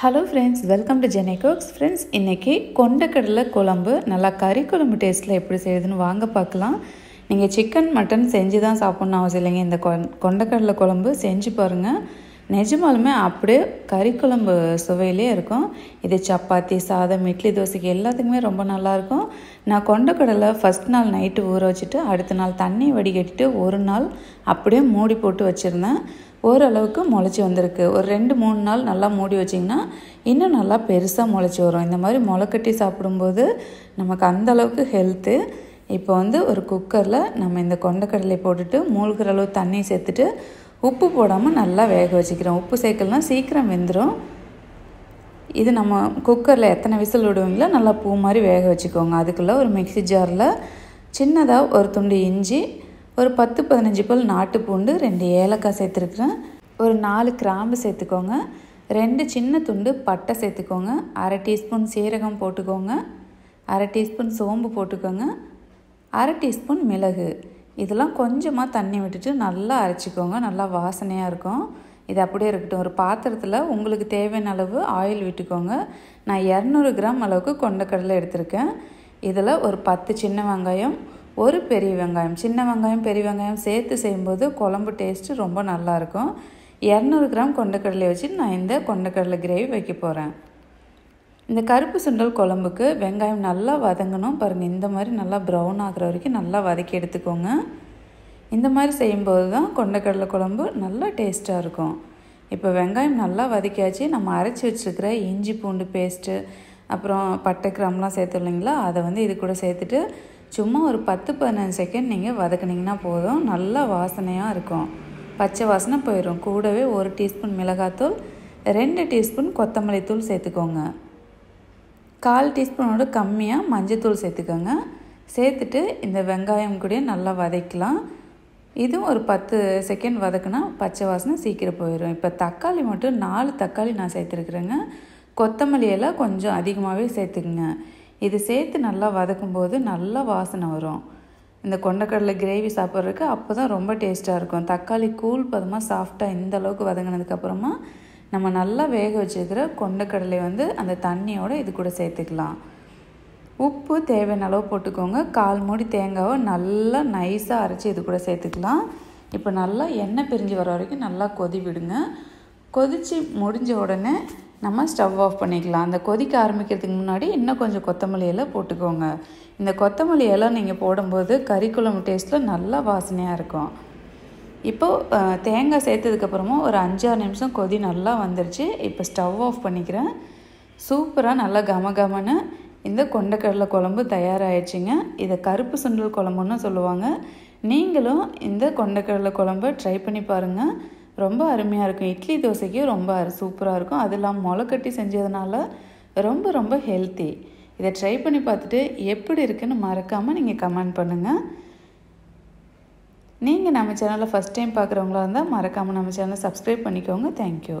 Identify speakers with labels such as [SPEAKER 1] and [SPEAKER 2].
[SPEAKER 1] hello friends welcome to ஜெனே friends இன்றைக்கி கொண்டக்கடலை குழம்பு நல்லா கறி குழம்பு டேஸ்ட்டில் எப்படி செய்யுதுன்னு வாங்க பார்க்கலாம் நீங்கள் சிக்கன் மட்டன் செஞ்சு தான் சாப்பிட்ணும் அவசியம் இல்லைங்க இந்த கொண்டக்கடலை குழம்பு செஞ்சு பாருங்கள் நிஜமாலுமே அப்படியே கறி குழம்பு சுவையிலே இருக்கும் இது சப்பாத்தி சாதம் இட்லி தோசைக்கு எல்லாத்துக்குமே ரொம்ப நல்லாயிருக்கும் நான் கொண்டக்கடலை ஃபஸ்ட் நாள் நைட்டு ஊற வச்சுட்டு அடுத்த நாள் தண்ணி வடிகட்டிட்டு ஒரு நாள் அப்படியே மூடி போட்டு வச்சுருந்தேன் ஓரளவுக்கு முளைச்சி வந்திருக்கு ஒரு ரெண்டு மூணு நாள் நல்லா மூடி வச்சிங்கன்னா இன்னும் நல்லா பெருசாக முளைச்சி வரும் இந்த மாதிரி முளைக்கட்டி சாப்பிடும்போது நமக்கு அந்தளவுக்கு ஹெல்த்து இப்போ வந்து ஒரு குக்கரில் நம்ம இந்த கொண்டக்கடலை போட்டுட்டு மூழ்கிற அளவு தண்ணி சேர்த்துட்டு உப்பு போடாமல் நல்லா வேக வச்சுக்கிறோம் உப்பு சேர்க்கலாம் சீக்கிரம் வெந்துடும் இது நம்ம குக்கரில் எத்தனை விசில் விடுவீங்களோ நல்லா பூ மாதிரி வேக வச்சுக்கோங்க அதுக்குள்ளே ஒரு மிக்சி ஜாரில் சின்னதாக ஒரு துண்டு இஞ்சி ஒரு பத்து பதினஞ்சு பல் நாட்டு பூண்டு ரெண்டு ஏலக்காய் சேர்த்துருக்குறேன் ஒரு நாலு கிராம்பு சேர்த்துக்கோங்க ரெண்டு சின்ன துண்டு பட்டை சேர்த்துக்கோங்க அரை டீஸ்பூன் சீரகம் போட்டுக்கோங்க அரை டீஸ்பூன் சோம்பு போட்டுக்கோங்க அரை டீஸ்பூன் மிளகு இதெல்லாம் கொஞ்சமாக தண்ணி விட்டுட்டு நல்லா அரைச்சிக்கோங்க நல்லா வாசனையாக இருக்கும் இது அப்படியே இருக்கட்டும் ஒரு பாத்திரத்தில் உங்களுக்கு தேவையான அளவு ஆயில் விட்டுக்கோங்க நான் இரநூறு கிராம் அளவுக்கு கொண்டக்கடலை எடுத்திருக்கேன் இதில் ஒரு பத்து சின்ன வெங்காயம் ஒரு பெரிய வெங்காயம் சின்ன வெங்காயம் பெரிய வெங்காயம் சேர்த்து செய்யும்போது குழம்பு டேஸ்ட்டு ரொம்ப நல்லாயிருக்கும் இரநூறு கிராம் கொண்டக்கடலை வச்சு நான் இந்த கொண்டக்கடலை கிரேவி வைக்க போகிறேன் இந்த கருப்பு சுண்டல் குழம்புக்கு வெங்காயம் நல்லா வதங்கணும் பாருங்கள் இந்த மாதிரி நல்லா ப்ரௌன் ஆகிற வரைக்கும் நல்லா வதக்கி எடுத்துக்கோங்க இந்த மாதிரி செய்யும்போது தான் கொண்டக்கடலை குழம்பு நல்லா டேஸ்ட்டாக இருக்கும் இப்போ வெங்காயம் நல்லா வதக்கியாச்சு நம்ம அரைச்சி வச்சுருக்கிற இஞ்சி பூண்டு பேஸ்ட்டு அப்புறம் பட்டை கிராம்லாம் சேர்த்துருந்தீங்களா அதை வந்து இது கூட சேர்த்துட்டு சும்மா ஒரு பத்து பதினஞ்சு செகண்ட் நீங்கள் வதக்குனிங்கன்னா போதும் நல்லா வாசனையாக இருக்கும் பச்சை வாசனை போயிடும் கூடவே ஒரு டீஸ்பூன் மிளகாத்தூள் ரெண்டு டீஸ்பூன் கொத்தமல்லி தூள் சேர்த்துக்கோங்க கால் டீஸ்பூனோட கம்மியாக மஞ்சத்தூள் சேர்த்துக்கோங்க சேர்த்துட்டு இந்த வெங்காயம் கூட நல்லா வதக்கலாம் இதுவும் ஒரு பத்து செகண்ட் வதக்குனா பச்சை வாசனை சீக்கிரம் போயிடும் இப்போ தக்காளி மட்டும் நாலு தக்காளி நான் சேர்த்துருக்குறேங்க கொத்தமல்லியெல்லாம் கொஞ்சம் அதிகமாகவே சேர்த்துக்குங்க இது சேர்த்து நல்லா வதக்கும்போது நல்லா வாசனை வரும் இந்த கொண்டக்கடலை கிரேவி சாப்பிட்றதுக்கு அப்போ தான் ரொம்ப டேஸ்ட்டாக இருக்கும் தக்காளி கூழ் பதமாக சாஃப்டாக இந்த அளவுக்கு வதங்கினதுக்கப்புறமா நம்ம நல்லா வேக வச்சுருக்கிற கொண்டக்கடலை வந்து அந்த தண்ணியோடு இது கூட சேர்த்துக்கலாம் உப்பு தேவையான அளவு போட்டுக்கோங்க கால் மூடி தேங்காவை நல்லா நைஸாக அரைச்சி இது கூட சேர்த்துக்கலாம் இப்போ நல்லா எண்ணெய் பிரிஞ்சு வர வரைக்கும் நல்லா கொதி விடுங்க கொதித்து முடிஞ்ச உடனே நம்ம ஸ்டவ் ஆஃப் பண்ணிக்கலாம் அந்த கொதிக்க ஆரம்பிக்கிறதுக்கு முன்னாடி இன்னும் கொஞ்சம் கொத்தமல்லி இலை போட்டுக்கோங்க இந்த கொத்தமல்லி இலை நீங்கள் போடும்போது கறி குழம்பு டேஸ்ட்டில் நல்லா வாசனையாக இருக்கும் இப்போது தேங்காய் சேர்த்ததுக்கப்புறமா ஒரு அஞ்சாறு நிமிஷம் கொதி நல்லா வந்துருச்சு இப்போ ஸ்டவ் ஆஃப் பண்ணிக்கிறேன் சூப்பராக நல்லா கம கமன்னு இந்த கொண்டக்கடலை குழம்பு தயாராகிடுச்சிங்க இதை கருப்பு சுண்டல் குழம்புன்னு சொல்லுவாங்க நீங்களும் இந்த கொண்டக்கடலை குழம்பை ட்ரை பண்ணி பாருங்கள் ரொம்ப அருமையாக இருக்கும் இட்லி தோசைக்கு ரொம்ப சூப்பராக இருக்கும் அதெல்லாம் முளைக்கட்டி செஞ்சதுனால ரொம்ப ரொம்ப ஹெல்த்தி இதை ட்ரை பண்ணி பார்த்துட்டு எப்படி இருக்குன்னு மறக்காமல் நீங்கள் கமெண்ட் பண்ணுங்கள் நீங்கள் நம்ம சேனலில் ஃபஸ்ட் டைம் பார்க்குறவங்களா இருந்தால் மறக்காமல் நம்ம சேனலை சப்ஸ்கிரைப் பண்ணிக்கோங்க தேங்க்யூ